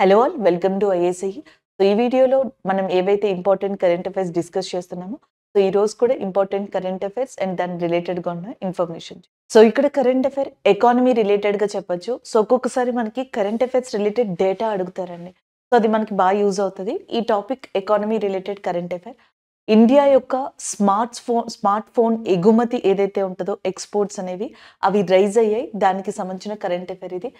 hello all welcome to IAC so ఈ వీడియోలో మనం ఏవైతే ఇంపార్టెంట్ కరెంట్ అఫైర్స్ డిస్కస్ చేస్తున్నామో సో ఈ రోజు కూడా ఇంపార్టెంట్ కరెంట్ అఫైర్స్ అండ్ దాని రిలేటెడ్గా ఉన్న ఇన్ఫర్మేషన్ సో ఇక్కడ కరెంట్ అఫైర్ ఎకానమీ రిలేటెడ్గా చెప్పొచ్చు సో ఒక్కొక్కసారి మనకి కరెంట్ అఫైర్స్ రిలేటెడ్ డేటా అడుగుతారండి సో అది మనకి బాగా యూజ్ అవుతుంది ఈ topic economy related current affair India యొక్క స్మార్ట్ ఫోన్ స్మార్ట్ ఫోన్ ఎగుమతి ఏదైతే ఉంటుందో ఎక్స్పోర్ట్స్ అనేవి అవి రైజ్ అయ్యాయి దానికి సంబంధించిన కరెంట్ అఫేర్ ఇది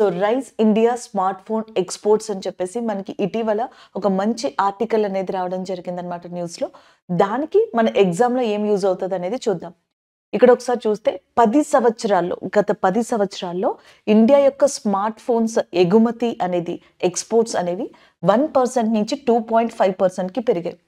so rise India smart phone exports అని చెప్పేసి మనకి ఇటీవల ఒక మంచి ఆర్టికల్ అనేది రావడం జరిగిందనమాట న్యూస్లో దానికి మన ఎగ్జామ్లో ఏం యూజ్ అవుతుంది అనేది చూద్దాం ఇక్కడ ఒకసారి చూస్తే పది సంవత్సరాల్లో గత పది సంవత్సరాల్లో ఇండియా యొక్క స్మార్ట్ ఫోన్స్ ఎగుమతి అనేది ఎక్స్పోర్ట్స్ అనేవి వన్ పర్సెంట్ నుంచి టూ పాయింట్ ఫైవ్ పర్సెంట్కి పెరిగాయి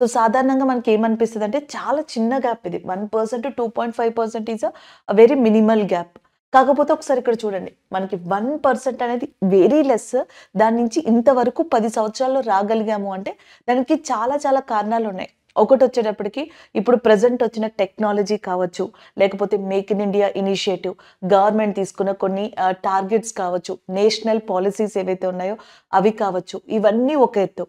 సో సాధారణంగా మనకి ఏమనిపిస్తుంది అంటే చాలా చిన్న గ్యాప్ ఇది one percent two point five percent is a very minimal gap కాకపోతే ఒకసారి ఇక్కడ చూడండి మనకి వన్ పర్సెంట్ అనేది వెరీ లెస్ దాని నుంచి ఇంతవరకు పది సంవత్సరాల్లో రాగలిగాము అంటే దానికి చాలా చాలా కారణాలు ఉన్నాయి ఒకటి వచ్చేటప్పటికి ఇప్పుడు ప్రజెంట్ వచ్చిన టెక్నాలజీ కావచ్చు లేకపోతే make in India initiative government తీసుకున్న కొన్ని టార్గెట్స్ కావచ్చు నేషనల్ పాలసీస్ ఏవైతే ఉన్నాయో అవి కావచ్చు ఇవన్నీ ఒక ఎత్తు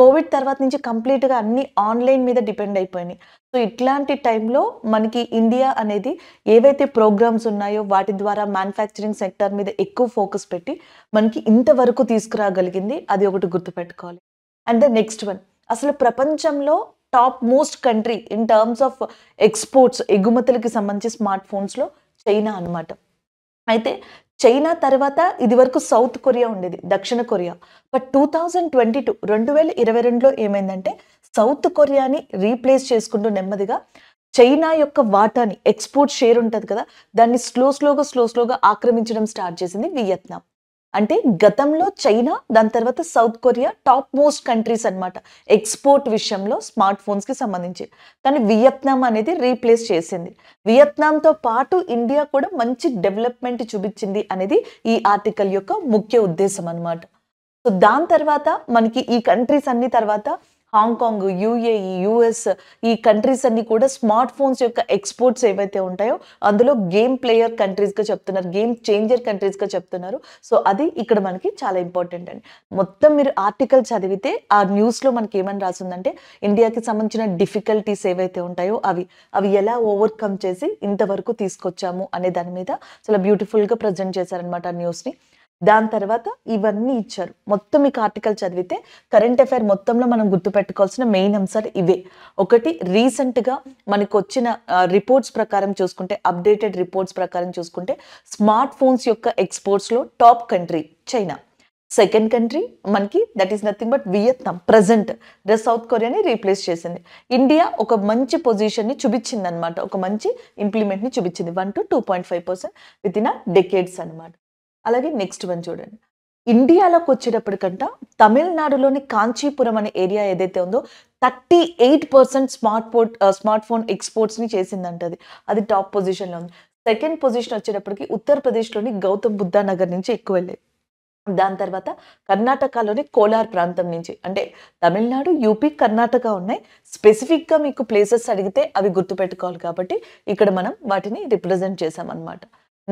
కోవిడ్ తర్వాత నుంచి కంప్లీట్గా అన్ని ఆన్లైన్ మీద డిపెండ్ అయిపోయినాయి సో ఇట్లాంటి టైంలో మనకి ఇండియా అనేది ఏవైతే ప్రోగ్రామ్స్ ఉన్నాయో వాటి ద్వారా మ్యానుఫ్యాక్చరింగ్ సెక్టర్ మీద ఎక్కువ ఫోకస్ పెట్టి మనకి ఇంతవరకు తీసుకురాగలిగింది అది ఒకటి గుర్తుపెట్టుకోవాలి అండ్ ద నెక్స్ట్ వన్ అసలు ప్రపంచంలో top most country in terms of exports ఎగుమతులకి సంబంధించి స్మార్ట్ ఫోన్స్లో చైనా అనమాట అయితే చైనా తర్వాత ఇది వరకు సౌత్ కొరియా ఉండేది దక్షిణ Korea but two thousand twenty two రెండు వేల ఇరవై రెండులో ఏమైందంటే సౌత్ కొరియాని రీప్లేస్ చేసుకుంటూ నెమ్మదిగా చైనా యొక్క వాటాని ఎక్స్పోర్ట్ షేర్ ఉంటుంది కదా దాన్ని స్లో స్లోగా స్లో స్లోగా ఆక్రమించడం స్టార్ట్ చేసింది వియత్నాం అంటే గతంలో చైనా దాని తర్వాత South Korea top most countries అనమాట ఎక్స్పోర్ట్ విషయంలో స్మార్ట్ ఫోన్స్కి సంబంధించి కానీ వియత్నాం అనేది రీప్లేస్ చేసింది వియత్నాంతో పాటు ఇండియా కూడా మంచి డెవలప్మెంట్ చూపించింది అనేది ఈ ఆర్టికల్ యొక్క ముఖ్య ఉద్దేశం అనమాట సో దాని తర్వాత మనకి ఈ కంట్రీస్ అన్ని తర్వాత హాంకాంగ్ యూఏఈ యూఎస్ ఈ కంట్రీస్ అన్ని కూడా స్మార్ట్ ఫోన్స్ యొక్క ఎక్స్పోర్ట్స్ ఏవైతే ఉంటాయో అందులో గేమ్ ప్లేయర్ కంట్రీస్గా చెప్తున్నారు గేమ్ చేంజర్ కంట్రీస్గా చెప్తున్నారు సో అది ఇక్కడ మనకి చాలా ఇంపార్టెంట్ అండి మొత్తం మీరు ఆర్టికల్ చదివితే ఆ న్యూస్లో మనకి ఏమని రాసిందంటే ఇండియాకి సంబంధించిన డిఫికల్టీస్ ఏవైతే ఉంటాయో అవి అవి ఎలా ఓవర్కమ్ చేసి ఇంతవరకు తీసుకొచ్చాము అనే దాని మీద చాలా బ్యూటిఫుల్గా ప్రజెంట్ చేశారనమాట ఆ న్యూస్ని దాని తర్వాత ఇవన్నీ ఇచ్చారు మొత్తం మీకు ఆర్టికల్ చదివితే కరెంట్ అఫైర్ మొత్తంలో మనం గుర్తుపెట్టుకోవాల్సిన మెయిన్ అంశాలు ఇవే ఒకటి రీసెంట్గా మనకు వచ్చిన రిపోర్ట్స్ ప్రకారం చూసుకుంటే అప్డేటెడ్ రిపోర్ట్స్ ప్రకారం చూసుకుంటే స్మార్ట్ ఫోన్స్ యొక్క ఎక్స్పోర్ట్స్లో top country China second country మనకి that is nothing but Vietnam present the South కొరియాని రీప్లేస్ చేసింది ఇండియా ఒక మంచి పొజిషన్ని చూపించింది అనమాట ఒక మంచి ఇంప్లిమెంట్ని చూపించింది one to two point five percent with in a decades అనమాట అలాగే నెక్స్ట్ వన్ చూడండి ఇండియాలోకి వచ్చేటప్పటికంట తమిళనాడులోని కాంచీపురం అనే ఏరియా ఏదైతే ఉందో thirty eight percent smart phone smart phone ఎక్స్పోర్ట్స్ని చేసిందంట అది అది టాప్ పొజిషన్లో ఉంది సెకండ్ పొజిషన్ వచ్చేటప్పటికి ఉత్తరప్రదేశ్లోని గౌతమ్ బుద్ధ నగర్ నుంచి ఎక్కువ వెళ్ళేది దాని తర్వాత కర్ణాటకలోని కోలార్ ప్రాంతం నుంచి అంటే తమిళనాడు యూపీ కర్ణాటక ఉన్నాయి స్పెసిఫిక్గా మీకు ప్లేసెస్ అడిగితే అవి గుర్తుపెట్టుకోవాలి కాబట్టి ఇక్కడ మనం వాటిని రిప్రజెంట్ చేసామన్నమాట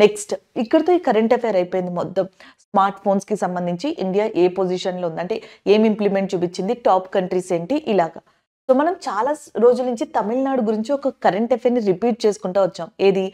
నెక్స్ట్ ఇక్కడితో ఈ కరెంట్ అఫైర్ అయిపోయింది మొత్తం స్మార్ట్ ఫోన్స్కి సంబంధించి ఇండియా ఏ పొజిషన్లో ఉందంటే ఏం ఇంప్లిమెంట్ చూపించింది టాప్ కంట్రీస్ ఏంటి ఇలాగా సో మనం చాలా రోజుల నుంచి తమిళనాడు గురించి ఒక కరెంట్ అఫైర్ని రిపీట్ చేసుకుంటూ వచ్చాం ఏది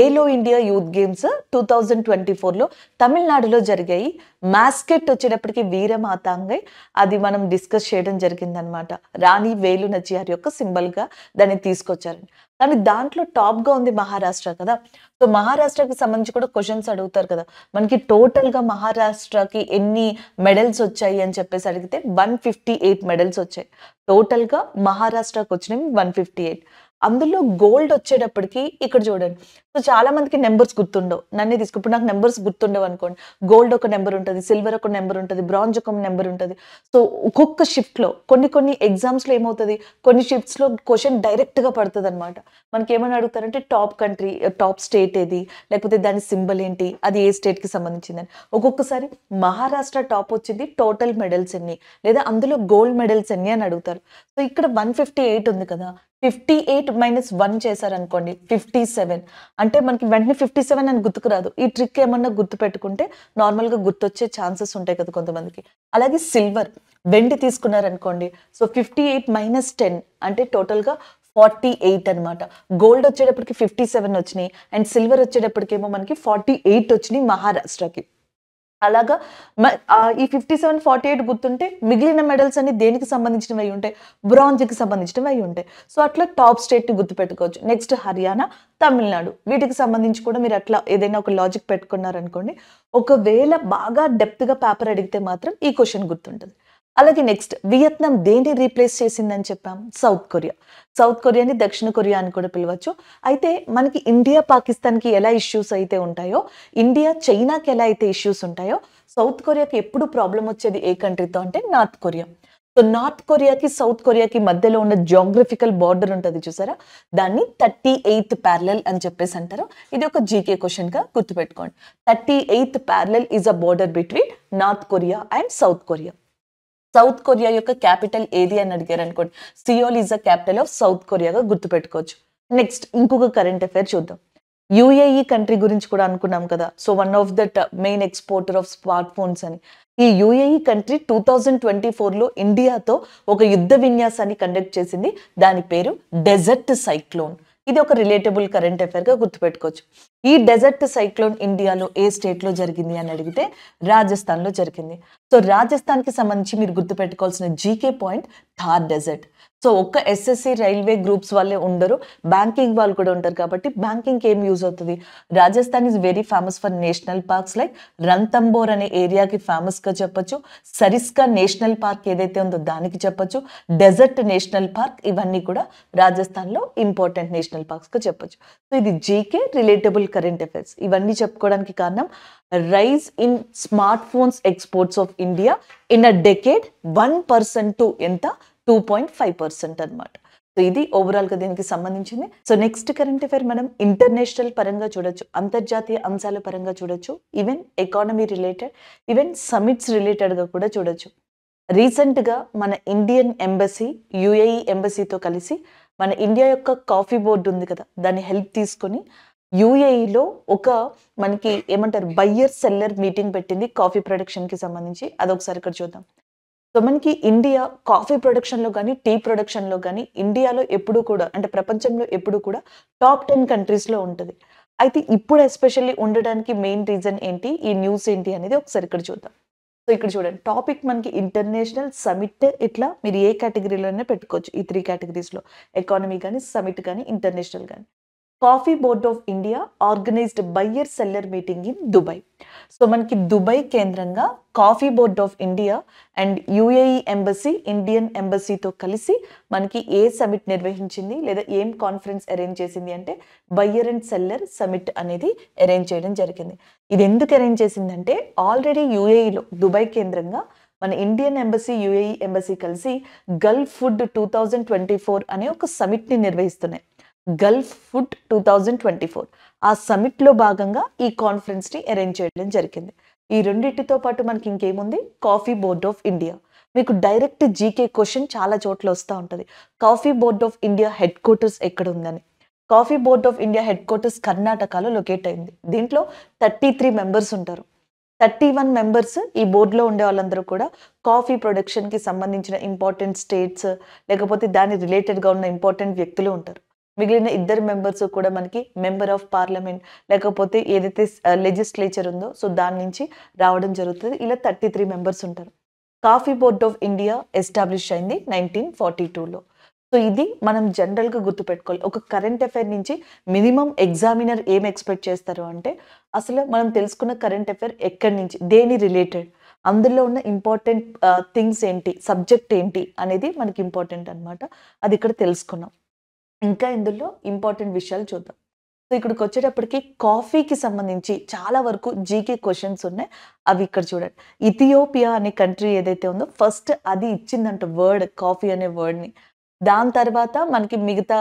ఏలో India youth games two thousand twenty ఫోర్లో తమిళనాడులో జరిగాయి మాస్కెట్ వచ్చేటప్పటికి వీరమాతాంగై అది మనం డిస్కస్ చేయడం జరిగిందనమాట రాణి వేలు నచ్చియార్ యొక్క సింబల్గా దాన్ని తీసుకొచ్చారండి కానీ దాంట్లో టాప్గా ఉంది మహారాష్ట్ర కదా సో మహారాష్ట్రకి సంబంధించి కూడా క్వశ్చన్స్ అడుగుతారు కదా మనకి టోటల్గా మహారాష్ట్రకి ఎన్ని మెడల్స్ వచ్చాయి అని చెప్పేసి అడిగితే వన్ ఫిఫ్టీ ఎయిట్ మెడల్స్ వచ్చాయి టోటల్గా మహారాష్ట్రకి వచ్చినవి వన్ ఫిఫ్టీ ఎయిట్ అందులో గోల్డ్ వచ్చేటప్పటికి ఇక్కడ చూడండి సో చాలా మందికి నెంబర్స్ గుర్తుండవు నన్ను తీసుకుంటే నాకు నెంబర్స్ గుర్తుండవు అనుకోండి గోల్డ్ ఒక నెంబర్ ఉంటుంది సిల్వర్ ఒక నెంబర్ ఉంటుంది బ్రాంజ్ ఒక నెంబర్ ఉంటుంది సో ఒక్కొక్క షిఫ్ట్లో కొన్ని కొన్ని ఎగ్జామ్స్లో ఏమవుతుంది కొన్ని షిఫ్ట్స్లో క్వశ్చన్ డైరెక్ట్గా పడుతుంది అనమాట మనకి ఏమని అడుగుతారంటే టాప్ కంట్రీ టాప్ స్టేట్ ఏది లేకపోతే దాని సింబల్ ఏంటి అది ఏ స్టేట్కి సంబంధించిందని ఒక్కొక్కసారి మహారాష్ట్ర టాప్ వచ్చింది టోటల్ మెడల్స్ ఎన్ని లేదా అందులో గోల్డ్ మెడల్స్ ఎన్ని అని అడుగుతారు సో ఇక్కడ వన్ ఫిఫ్టీ ఎయిట్ ఉంది కదా ఫిఫ్టీ ఎయిట్ మైనస్ వన్ చేశారనుకోండి ఫిఫ్టీ సెవెన్ అంటే మనకి వెంటనే ఫిఫ్టీ సెవెన్ అని గుర్తుకురాదు ఈ ట్రిక్ ఏమన్నా గుర్తు పెట్టుకుంటే నార్మల్గా గుర్తొచ్చే ఛాన్సెస్ ఉంటాయి కదా కొంతమందికి అలాగే సిల్వర్ వెండి తీసుకున్నారనుకోండి so fifty eight minus ten అంటే టోటల్గా ఫార్టీ ఎయిట్ అనమాట గోల్డ్ వచ్చేటప్పటికి ఫిఫ్టీ సెవెన్ వచ్చినాయి అండ్ సిల్వర్ వచ్చేటప్పటికేమో మనకి ఫార్టీ ఎయిట్ వచ్చినాయి మహారాష్ట్రకి అలాగా ఈ ఫిఫ్టీ సెవెన్ ఫార్టీ ఎయిట్ గుర్తుంటే మిగిలిన మెడల్స్ అన్ని దేనికి సంబంధించినవి అయి ఉంటాయి బ్రాంజ్కి సంబంధించినవి అయి ఉంటాయి సో అట్లా టాప్ స్టేట్ని గుర్తుపెట్టుకోవచ్చు నెక్స్ట్ హర్యానా తమిళనాడు వీటికి సంబంధించి కూడా మీరు అట్లా ఏదైనా ఒక లాజిక్ పెట్టుకున్నారనుకోండి ఒకవేళ బాగా డెప్త్గా పేపర్ అడిగితే మాత్రం ఈ క్వశ్చన్ గుర్తుంటుంది అలాగే నెక్స్ట్ వియత్నాం దేన్ని రీప్లేస్ చేసిందని చెప్పాం సౌత్ కొరియా సౌత్ కొరియాని దక్షిణ కొరియా అని కూడా పిలవచ్చు అయితే మనకి ఇండియా పాకిస్తాన్కి ఎలా ఇష్యూస్ అయితే ఉంటాయో ఇండియా చైనాకి ఎలా అయితే ఇష్యూస్ ఉంటాయో సౌత్ కొరియాకి ఎప్పుడు ప్రాబ్లం వచ్చేది ఏ కంట్రీతో అంటే నార్త్ కొరియా సో నార్త్ కొరియాకి సౌత్ కొరియాకి మధ్యలో ఉన్న జోగ్రఫికల్ బార్డర్ ఉంటుంది చూసారా దాన్ని థర్టీ ఎయిత్ ప్యారలల్ అని చెప్పేసి అంటారు ఇది ఒక జీకే క్వశ్చన్గా గుర్తుపెట్టుకోండి thirty eighth parallel is a border between North Korea and South Korea South Korea యొక్క క్యాపిటల్ ఏది అని అడిగారు అనుకోండి Seoul is the capital of South కొరియాగా గుర్తుపెట్టుకోవచ్చు నెక్స్ట్ ఇంకొక కరెంట్ అఫైర్ చూద్దాం యూఏఈ కంట్రీ గురించి కూడా అనుకున్నాం కదా so one of that main exporter of smart phones అని ఈ UAE country two thousand twenty ఫోర్లో ఇండియాతో ఒక యుద్ధ విన్యాసాన్ని కండక్ట్ చేసింది దాని పేరు డెజర్ట్ సైక్లోన్ ఇది ఒక రిలేటబుల్ కరెంట్ అఫైర్గా గుర్తుపెట్టుకోవచ్చు ఈ డెజర్ట్ సైక్లోన్ ఇండియాలో ఏ స్టేట్లో జరిగింది అని అడిగితే రాజస్థాన్లో జరిగింది సో రాజస్థాన్కి సంబంధించి మీరు గుర్తుపెట్టుకోవాల్సిన GK point Thar desert so ఒక్క ఎస్ఎస్సి రైల్వే గ్రూప్స్ వాళ్ళే ఉండరు బ్యాంకింగ్ వాళ్ళు కూడా ఉంటారు కాబట్టి బ్యాంకింగ్కి ఏం యూజ్ అవుతుంది Rajasthan is very famous for national parks like Ranthambore అనే ఏరియాకి ఫేమస్గా చెప్పొచ్చు సరిస్కా నేషనల్ పార్క్ ఏదైతే ఉందో దానికి చెప్పొచ్చు డెజర్ట్ నేషనల్ పార్క్ ఇవన్నీ కూడా రాజస్థాన్లో ఇంపార్టెంట్ నేషనల్ పార్క్స్గా చెప్పొచ్చు సో ఇది జీకే రిలేటబుల్ కరెంట్ అఫైర్స్ ఇవన్నీ చెప్పుకోవడానికి కారణం rise in smart phones exports of India in a decade one percent to ఎంత టూ పాయింట్ ఫైవ్ పర్సెంట్ అనమాట సో ఇది ఓవరాల్గా దీనికి సంబంధించింది సో నెక్స్ట్ కరెంట్ అఫైర్ మనం ఇంటర్నేషనల్ పరంగా చూడొచ్చు అంతర్జాతీయ అంశాల పరంగా చూడొచ్చు even economy related even summits రిలేటెడ్గా కూడా చూడొచ్చు రీసెంట్గా మన ఇండియన్ ఎంబసీ యుఏఈ ఎంబసీతో కలిసి మన ఇండియా యొక్క కాఫీ బోర్డు ఉంది కదా దాని హెల్ప్ తీసుకొని యూఏఈలో e ఒక మనకి ఏమంటారు బయ్యర్ సెల్లర్ మీటింగ్ పెట్టింది కాఫీ ప్రొడక్షన్కి సంబంధించి అదొకసారి ఇక్కడ చూద్దాం సో మనకి ఇండియా కాఫీ ప్రొడక్షన్లో కానీ టీ ప్రొడక్షన్లో కానీ ఇండియాలో ఎప్పుడు కూడా అంటే ప్రపంచంలో ఎప్పుడు కూడా టాప్ టెన్ కంట్రీస్లో ఉంటుంది అయితే ఇప్పుడు ఎస్పెషల్లీ ఉండడానికి మెయిన్ రీజన్ ఏంటి ఈ న్యూస్ ఏంటి అనేది ఒకసారి ఇక్కడ చూద్దాం సో ఇక్కడ చూడండి టాపిక్ మనకి ఇంటర్నేషనల్ సమిట్ ఇట్లా మీరు ఏ కేటగిరీలోనే పెట్టుకోవచ్చు ఈ త్రీ కేటగిరీస్లో ఎకానమీ కానీ సమిట్ కానీ ఇంటర్నేషనల్ కానీ coffee board of India organized buyer seller meeting in Dubai so మనకి దుబాయ్ కేంద్రంగా coffee board of India and UAE embassy Indian ఎంబసీతో కలిసి మనకి ఏ సమిట్ నిర్వహించింది లేదా ఏం కాన్ఫరెన్స్ అరేంజ్ చేసింది అంటే బయ్యర్ అండ్ సెల్లర్ సమిట్ అనేది అరేంజ్ చేయడం జరిగింది ఇది ఎందుకు అరేంజ్ చేసిందంటే ఆల్రెడీ యుఏఈలో దుబాయ్ కేంద్రంగా మన ఇండియన్ ఎంబసీ యుఏఈ ఎంబసీ కలిసి Gulf food two thousand twenty four అనే ఒక సమిట్ని నిర్వహిస్తున్నాయి Gulf food two thousand twenty four ఆ సమిట్లో భాగంగా ఈ కాన్ఫరెన్స్ని అరేంజ్ చేయడం జరిగింది ఈ రెండింటితో పాటు మనకి ఇంకేముంది కాఫీ బోర్డ్ ఆఫ్ ఇండియా మీకు డైరెక్ట్ జీకే క్వశ్చన్ చాలా చోట్ల వస్తూ ఉంటుంది coffee board of India headquarters ఎక్కడ ఉందని coffee board of India headquarters కర్ణాటకలో లొకేట్ అయింది దీంట్లో థర్టీ త్రీ మెంబర్స్ ఉంటారు థర్టీ వన్ మెంబర్స్ ఈ బోర్డులో ఉండే వాళ్ళందరూ కూడా కాఫీ ప్రొడక్షన్కి సంబంధించిన ఇంపార్టెంట్ స్టేట్స్ లేకపోతే దాని రిలేటెడ్గా ఉన్న ఇంపార్టెంట్ వ్యక్తులు ఉంటారు మిగిలిన ఇద్దరు మెంబర్స్ కూడా మనకి మెంబర్ ఆఫ్ పార్లమెంట్ లేకపోతే ఏదైతే లెజిస్లేచర్ ఉందో సో దాని నుంచి రావడం జరుగుతుంది ఇలా థర్టీ త్రీ మెంబర్స్ ఉంటారు coffee board of India establish అయింది నైన్టీన్ ఫార్టీ టూలో సో ఇది మనం జనరల్గా గుర్తుపెట్టుకోవాలి ఒక కరెంట్ అఫైర్ నుంచి మినిమం ఎగ్జామినర్ ఏం ఎక్స్పెక్ట్ చేస్తారు అంటే అసలు మనం తెలుసుకున్న కరెంట్ అఫైర్ ఎక్కడి నుంచి దేని రిలేటెడ్ అందులో ఉన్న ఇంపార్టెంట్ థింగ్స్ ఏంటి సబ్జెక్ట్ ఏంటి అనేది మనకి ఇంపార్టెంట్ అనమాట అది ఇక్కడ తెలుసుకున్నాం ఇంకా ఇందులో ఇంపార్టెంట్ విషయాలు చూద్దాం సో ఇక్కడికి వచ్చేటప్పటికి కాఫీకి సంబంధించి చాలా వరకు జీకే క్వశ్చన్స్ ఉన్నాయి అవి ఇక్కడ చూడండి ఇథియోపియా అనే కంట్రీ ఏదైతే ఉందో ఫస్ట్ అది ఇచ్చిందంట వర్డ్ కాఫీ అనే వర్డ్ని దాని తర్వాత మనకి మిగతా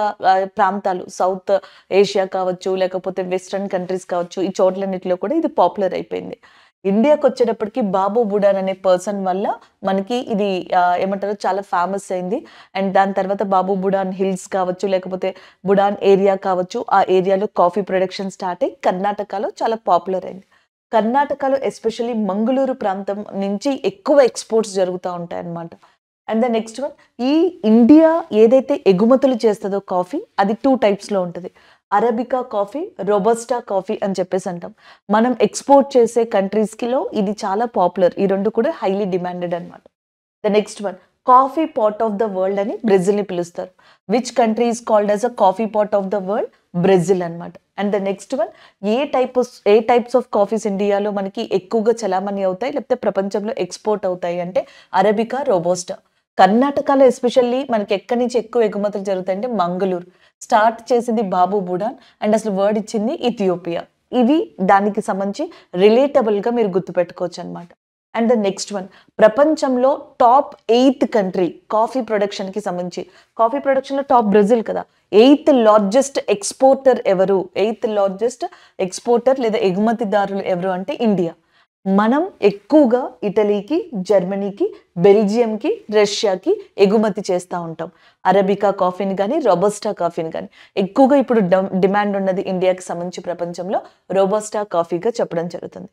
ప్రాంతాలు సౌత్ ఏషియా కావచ్చు లేకపోతే వెస్ట్రన్ కంట్రీస్ కావచ్చు ఈ చోట్లన్నిటిలో కూడా ఇది పాపులర్ అయిపోయింది ఇండియాకి వచ్చేటప్పటికి బాబు బుడాన్ అనే పర్సన్ వల్ల మనకి ఇది ఏమంటారు చాలా ఫేమస్ అయింది అండ్ దాని తర్వాత బాబు బుడాన్ హిల్స్ కావచ్చు లేకపోతే బుడాన్ ఏరియా కావచ్చు ఆ ఏరియాలో కాఫీ ప్రొడక్షన్ స్టార్ట్ అయ్యి కర్ణాటకలో చాలా పాపులర్ అయింది కర్ణాటకలో ఎస్పెషల్లీ మంగళూరు ప్రాంతం నుంచి ఎక్కువ ఎక్స్పోర్ట్స్ జరుగుతూ ఉంటాయి అన్నమాట అండ్ ద నెక్స్ట్ వన్ ఈ ఇండియా ఏదైతే ఎగుమతులు చేస్తుందో కాఫీ అది టూ టైప్స్లో ఉంటుంది అరబికా కాఫీ రోబస్టా కాఫీ అని చెప్పేసి అంటాం మనం ఎక్స్పోర్ట్ చేసే కంట్రీస్కిలో ఇది చాలా పాపులర్ ఈ రెండు కూడా హైలీ డిమాండెడ్ అనమాట the next one coffee pot of the world అని బ్రెజిల్ని పిలుస్తారు which country is called as a coffee pot of the world Brazil అనమాట అండ్ ద నెక్స్ట్ వన్ ఏ టైప్ ఏ టైప్స్ ఆఫ్ కాఫీస్ ఇండియాలో మనకి ఎక్కువగా చలామణి అవుతాయి లేకపోతే ప్రపంచంలో ఎక్స్పోర్ట్ అవుతాయి అంటే అరబికా రోబోస్టా కర్ణాటకలో ఎస్పెషల్లీ మనకి ఎక్కడి నుంచి ఎక్కువ ఎగుమతులు జరుగుతాయంటే మంగళూరు స్టార్ట్ చేసింది బాబు బుడాన్ అండ్ అసలు వర్డ్ ఇచ్చింది ఇథియోపియా ఇవి దానికి సంబంధించి రిలేటబుల్గా మీరు గుర్తుపెట్టుకోవచ్చు అనమాట అండ్ ద నెక్స్ట్ వన్ ప్రపంచంలో టాప్ ఎయిత్ కంట్రీ కాఫీ ప్రొడక్షన్కి సంబంధించి కాఫీ ప్రొడక్షన్లో టాప్ బ్రెజిల్ కదా ఎయిత్ లార్జెస్ట్ ఎక్స్పోర్టర్ ఎవరు ఎయిత్ లార్జెస్ట్ ఎక్స్పోర్టర్ లేదా ఎగుమతిదారులు ఎవరు అంటే ఇండియా మనం ఎక్కువగా ఇటలీకి జర్మనీకి బెల్జియంకి రష్యాకి ఎగుమతి చేస్తూ ఉంటాం అరబికా కాఫీని కానీ రోబోస్టా కాఫీని కానీ ఎక్కువగా ఇప్పుడు డిమాండ్ ఉన్నది ఇండియాకి సంబంధించి ప్రపంచంలో రోబోస్టా కాఫీగా చెప్పడం జరుగుతుంది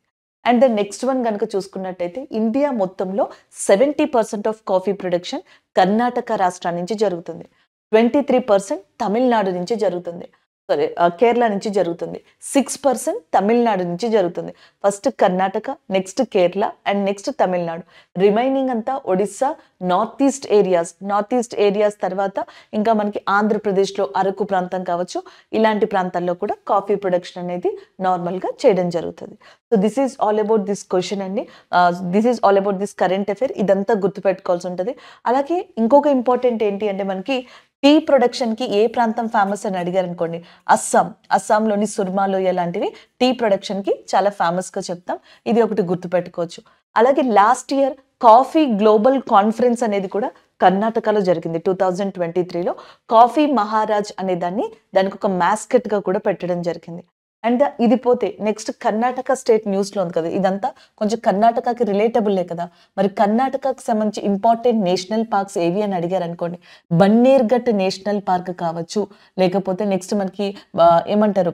అండ్ ద నెక్స్ట్ వన్ కనుక చూసుకున్నట్టయితే ఇండియా మొత్తంలో seventy percent of coffee production Karnataka రాష్ట్రం నుంచి జరుగుతుంది ట్వంటీ త్రీ పర్సెంట్ తమిళనాడు నుంచి జరుగుతుంది సారీ కేరళ uh, నుంచి జరుగుతుంది సిక్స్ పర్సెంట్ తమిళనాడు నుంచి జరుగుతుంది first Karnataka next Kerala and next Tamil Nadu remaining అంతా Odisha north east areas north east areas తర్వాత ఇంకా మనకి ఆంధ్రప్రదేశ్లో అరకు ప్రాంతం కావచ్చు ఇలాంటి ప్రాంతాల్లో కూడా కాఫీ ప్రొడక్షన్ అనేది నార్మల్గా చేయడం జరుగుతుంది so this is all about this question అండి this is all about this current affair ఇదంతా గుర్తుపెట్టుకోవాల్సి ఉంటుంది అలాగే ఇంకొక ఇంపార్టెంట్ ఏంటి అంటే మనకి టీ ప్రొడక్షన్కి ఏ ప్రాంతం ఫేమస్ అని అడిగారు అనుకోండి అస్సాం అస్సాంలోని సుర్మాలోయ లాంటివి టీ ప్రొడక్షన్కి చాలా ఫేమస్గా చెప్తాం ఇది ఒకటి గుర్తుపెట్టుకోవచ్చు అలాగే last year coffee global conference అనేది కూడా కర్ణాటకలో జరిగింది టూ థౌజండ్ ట్వంటీ త్రీలో కాఫీ మహారాజ్ అనే దాన్ని దానికి ఒక మ్యాస్కెట్గా కూడా పెట్టడం జరిగింది అండ్ ఇది పోతే నెక్స్ట్ కర్ణాటక స్టేట్ న్యూస్లో ఉంది కదా ఇదంతా కొంచెం కర్ణాటకకి రిలేటబుల్లే కదా మరి కర్ణాటకకు సంబంధించి ఇంపార్టెంట్ నేషనల్ పార్క్స్ ఏవి అని అడిగారు అనుకోండి బన్నేర్ఘట్ నేషనల్ పార్క్ కావచ్చు లేకపోతే నెక్స్ట్ మనకి ఏమంటారు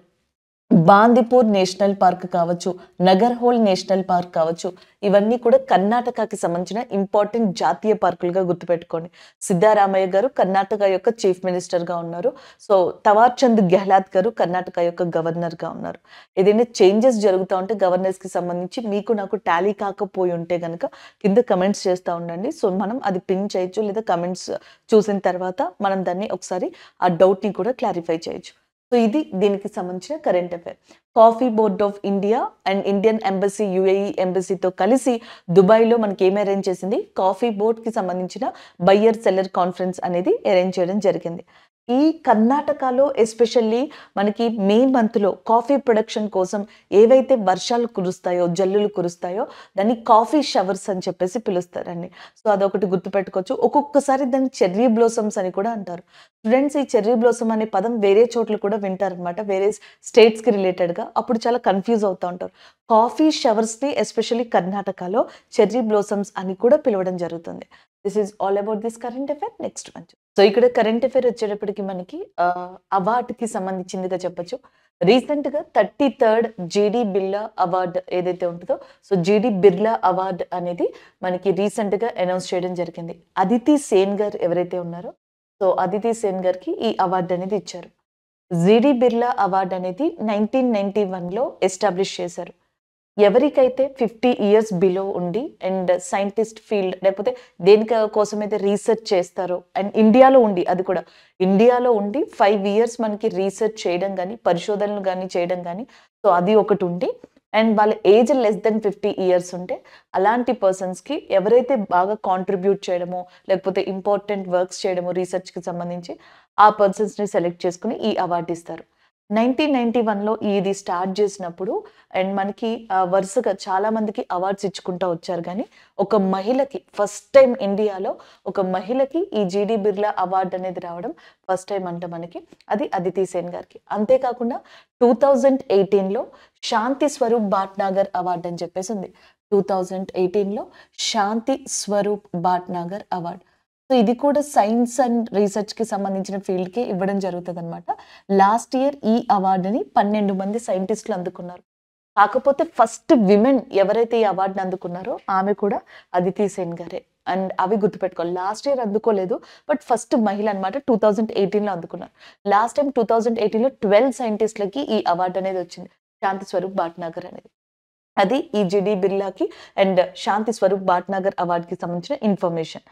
బాందిపూర్ నేషనల్ పార్క్ కావచ్చు నగర్హోల్ నేషనల్ పార్క్ కావచ్చు ఇవన్నీ కూడా కర్ణాటకకి సంబంధించిన ఇంపార్టెంట్ జాతీయ పార్కులుగా గుర్తుపెట్టుకోండి సిద్ధారామయ్య గారు కర్ణాటక యొక్క చీఫ్ మినిస్టర్గా ఉన్నారు సో తవార్చంద్ గెహ్లాత్ గారు కర్ణాటక యొక్క గవర్నర్గా ఉన్నారు ఏదైనా చేంజెస్ జరుగుతూ ఉంటే గవర్నర్స్కి సంబంధించి మీకు నాకు టాలీ కాకపోయి ఉంటే కనుక కింద కమెంట్స్ చేస్తూ ఉండండి సో మనం అది పిన్ చేయొచ్చు లేదా కమెంట్స్ చూసిన తర్వాత మనం దాన్ని ఒకసారి ఆ డౌట్ని కూడా క్లారిఫై చేయొచ్చు సో ఇది దీనికి సంబంధించిన current affair coffee board of India and Indian embassy UAE ఎంబసీతో కలిసి దుబాయ్లో మనకి ఏమి అరేంజ్ చేసింది కాఫీ బోర్డ్కి సంబంధించిన బయ్యర్ సెల్లర్ కాన్ఫరెన్స్ అనేది అరేంజ్ చేయడం జరిగింది ఈ కర్ణాటకలో ఎస్పెషల్లీ మనకి మే మంత్లో కాఫీ ప్రొడక్షన్ కోసం ఏవైతే వర్షాలు కురుస్తాయో జల్లులు కురుస్తాయో దాన్ని కాఫీ షవర్స్ అని చెప్పేసి పిలుస్తారండి సో అదొకటి గుర్తుపెట్టుకోవచ్చు ఒక్కొక్కసారి దాన్ని చెర్రీ బ్లోసమ్స్ అని కూడా అంటారు స్టూడెంట్స్ ఈ చెర్రీ బ్లోసమ్ అనే పదం వేరే చోట్ల కూడా వింటారనమాట వేరే స్టేట్స్కి రిలేటెడ్గా అప్పుడు చాలా కన్ఫ్యూజ్ అవుతూ ఉంటారు కాఫీ షవర్స్ని ఎస్పెషల్లీ కర్ణాటకలో చెర్రీ బ్లోసమ్స్ అని కూడా పిలవడం జరుగుతుంది this is all about this current affair next one so ఇక్కడ కరెంట్ అఫేర్ వచ్చేటప్పటికి మనకి అవార్డుకి సంబంధించిందిగా చెప్పొచ్చు రీసెంట్ గా థర్టీ థర్డ్ జీడి బిర్లా అవార్డు ఏదైతే ఉంటుందో సో జీడి బిర్లా అవార్డ్ అనేది మనకి రీసెంట్ గా అనౌన్స్ చేయడం జరిగింది అదితి సేన్ గారు ఎవరైతే ఉన్నారో సో అదితి సేన్ గారికి ఈ అవార్డు అనేది ఇచ్చారు జీడి బిర్లా అవార్డు అనేది నైన్టీన్ నైన్టీ వన్లో ఎస్టాబ్లిష్ చేశారు ఎవరికైతే ఫిఫ్టీ ఇయర్స్ బిలో ఉండి అండ్ సైంటిస్ట్ ఫీల్డ్ లేకపోతే దేనికి కోసం అయితే రీసెర్చ్ చేస్తారో అండ్ ఇండియాలో ఉండి అది కూడా ఇండియాలో ఉండి ఫైవ్ ఇయర్స్ మనకి రీసెర్చ్ చేయడం కానీ పరిశోధనలు కానీ చేయడం కానీ సో అది ఒకటి ఉండి అండ్ వాళ్ళ age less than fifty years ఉంటే అలాంటి పర్సన్స్కి ఎవరైతే బాగా కాంట్రిబ్యూట్ చేయడమో లేకపోతే ఇంపార్టెంట్ వర్క్స్ చేయడమో రీసెర్చ్కి సంబంధించి ఆ పర్సన్స్ని సెలెక్ట్ చేసుకుని ఈ అవార్డు ఇస్తారు నైన్టీన్ నైన్టీ వన్లో ఇది స్టార్ట్ చేసినప్పుడు అండ్ మనకి వరుసగా చాలా మందికి అవార్డ్స్ ఇచ్చుకుంటూ వచ్చారు కానీ ఒక మహిళకి ఫస్ట్ టైం ఇండియాలో ఒక మహిళకి ఈ జీడి బిర్లా అవార్డు అనేది రావడం ఫస్ట్ టైం అంట మనకి అది అదితి సేన్ గారికి అంతేకాకుండా టూ థౌజండ్ ఎయిటీన్లో శాంతి స్వరూప్ భాట్నాగర్ అవార్డు అని చెప్పేసి ఉంది టూ థౌజండ్ ఎయిటీన్లో శాంతి స్వరూప్ భాట్నాగర్ అవార్డు సో ఇది కూడా సైన్స్ అండ్ రీసెర్చ్కి సంబంధించిన ఫీల్డ్కి ఇవ్వడం జరుగుతుంది అనమాట లాస్ట్ ఇయర్ ఈ అవార్డుని పన్నెండు మంది సైంటిస్టులు అందుకున్నారు కాకపోతే ఫస్ట్ విమెన్ ఎవరైతే ఈ అవార్డుని అందుకున్నారో ఆమె కూడా అదితి సేన్ గారే అండ్ అవి గుర్తుపెట్టుకోవాలి లాస్ట్ ఇయర్ అందుకోలేదు బట్ ఫస్ట్ మహిళ అనమాట టూ థౌజండ్ ఎయిటీన్లో అందుకున్నారు లాస్ట్ టైం టూ థౌజండ్ ఎయిటీన్లో ట్వెల్వ్ సైంటిస్ట్లకి ఈ అవార్డు అనేది వచ్చింది శాంతి స్వరూప్ భాట్నాగర్ అనేది అది ఈ జిడి బిర్లాకి అండ్ శాంతి స్వరూప్ భాట్నాగర్ అవార్డుకి సంబంధించిన ఇన్ఫర్మేషన్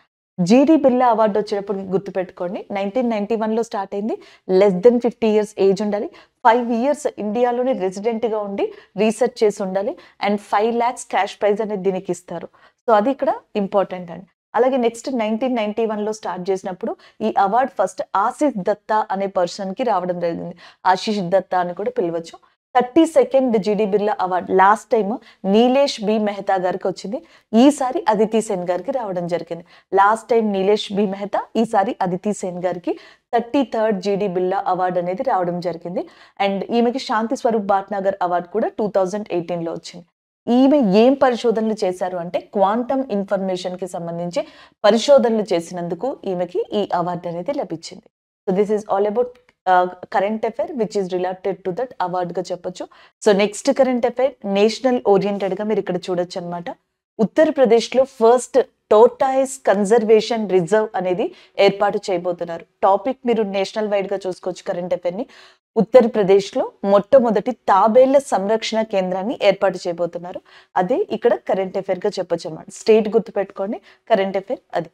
జీడీ బిర్లా అవార్డు వచ్చేటప్పుడు పెట్టుకోండి నైన్టీన్ నైన్టీ వన్లో స్టార్ట్ అయింది less than fifty years age ఉండాలి ఫైవ్ ఇయర్స్ ఇండియాలోనే రెసిడెంట్గా ఉండి రీసెర్చ్ చేసి ఉండాలి and five lakhs cash prize అనేది దీనికి ఇస్తారు సో అది ఇక్కడ ఇంపార్టెంట్ అండి అలాగే నెక్స్ట్ నైన్టీన్ నైన్టీ వన్లో స్టార్ట్ చేసినప్పుడు ఈ అవార్డ్ ఫస్ట్ ఆశిష్ దత్తా అనే పర్సన్కి రావడం జరిగింది ఆశిష్ దత్తా అని కూడా పిలవచ్చు thirty second GD Birla award last time Nilesh B Mehta గారికి వచ్చింది ఈసారి అదితి సేన్ గారికి రావడం జరిగింది last time Nilesh B Mehta ఈసారి అదితి సేన్ గారికి థర్టీ థర్డ్ జీడీ బిర్లా అవార్డు అనేది రావడం జరిగింది అండ్ ఈమెకి శాంతి స్వరూప్ భాట్నాగర్ అవార్డు కూడా టూ థౌజండ్ ఎయిటీన్లో వచ్చింది ఈమె ఏం పరిశోధనలు చేశారు అంటే క్వాంటమ్ ఇన్ఫర్మేషన్కి సంబంధించి పరిశోధనలు చేసినందుకు ఈమెకి ఈ అవార్డు అనేది లభించింది so this is all about current affair which is related to that అవార్డుగా చెప్పొచ్చు so next current affair national ఓరియంటెడ్గా మీరు ఇక్కడ చూడొచ్చు అనమాట ఉత్తరప్రదేశ్లో ఫస్ట్ టోర్టాయిస్ కన్జర్వేషన్ రిజర్వ్ అనేది ఏర్పాటు చేయబోతున్నారు టాపిక్ మీరు నేషనల్ వైడ్గా చూసుకోవచ్చు కరెంట్ అఫైర్ని ఉత్తరప్రదేశ్లో మొట్టమొదటి తాబేళ్ల సంరక్షణ కేంద్రాన్ని ఏర్పాటు చేయబోతున్నారు అదే ఇక్కడ కరెంట్ అఫైర్గా చెప్పొచ్చు అనమాట స్టేట్ గుర్తుపెట్టుకోండి కరెంట్ అఫైర్ అది